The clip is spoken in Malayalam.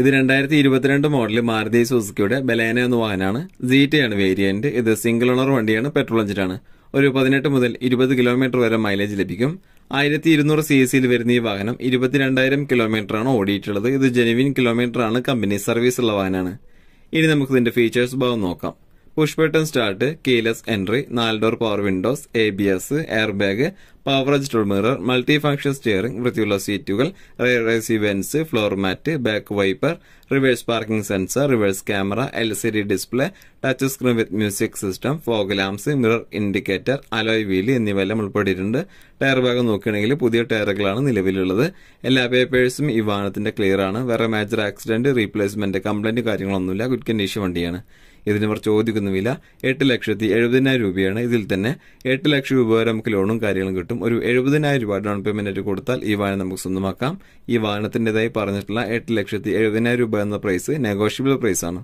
ഇത് രണ്ടായിരത്തി ഇരുപത്തിരണ്ട് മോഡല് മാരുതി സുസുക്കിയുടെ ബലേന എന്ന വാഹനമാണ് ആണ് വേരിയന്റ് ഇത് സിംഗിൾ ഓണർ വണ്ടിയാണ് പെട്രോൾ എഞ്ചിനാണ് ഒരു പതിനെട്ട് മുതൽ ഇരുപത് കിലോമീറ്റർ വരെ മൈലേജ് ലഭിക്കും ആയിരത്തി ഇരുന്നൂറ് സി സിയിൽ വരുന്ന ഈ വാഹനം ഇരുപത്തിരണ്ടായിരം ആണ് ഓടിയിട്ടുള്ളത് ഇത് ജെനുവിൻ കിലോമീറ്റർ ആണ് കമ്പനി സർവീസ് ഉള്ള വാഹനമാണ് ഇനി നമുക്ക് ഇതിന്റെ ഫീച്ചേഴ്സ് ഭാഗം നോക്കാം push button start keyless entry നാല് door power windows A B S air bag power adjustable mirror multi function steering വൃത്തിയുള്ള സീറ്റുകൾ റെയർ റെസിവെൻസ് floor mat back wiper reverse parking sensor reverse camera L C D display touch screen with music system fog lamps mirror indicator alloy wheel എന്നിവയെല്ലാം ഉൾപ്പെട്ടിട്ടുണ്ട് ടയർ ഭാഗം നോക്കുകയാണെങ്കിൽ പുതിയ ടയറുകളാണ് നിലവിലുള്ളത് എല്ലാ പേപ്പേഴ്സും ഈ വാഹനത്തിന്റെ ക്ലിയർ ആണ് വേറെ മേജർ ആക്സിഡന്റ് റീപ്ലേസ്മെന്റ് കംപ്ലൈന്റ് കാര്യങ്ങളൊന്നുമില്ല ഗുഡ് കണ്ടീഷൻ വണ്ടിയാണ് ഇതിന് ഇവർ ചോദിക്കുന്നുമില്ല എട്ട് ലക്ഷത്തി എഴുപതിനായിരം രൂപയാണ് ഇതിൽ തന്നെ എട്ട് ലക്ഷം രൂപ വരെ നമുക്ക് ലോണും കാര്യങ്ങളും കിട്ടും ഒരു എഴുപതിനായിരം രൂപ ഡൗൺ പേയ്മെന്റ് കൊടുത്താൽ ഈ വാഹനം നമുക്ക് സ്വന്തമാക്കാം ഈ വാഹനത്തിൻ്റെതായി പറഞ്ഞിട്ടുള്ള എട്ട് ലക്ഷത്തി എഴുപതിനായിരം രൂപ എന്ന പ്രൈസ് നെഗോഷ്യബിൾ പ്രൈസാണ്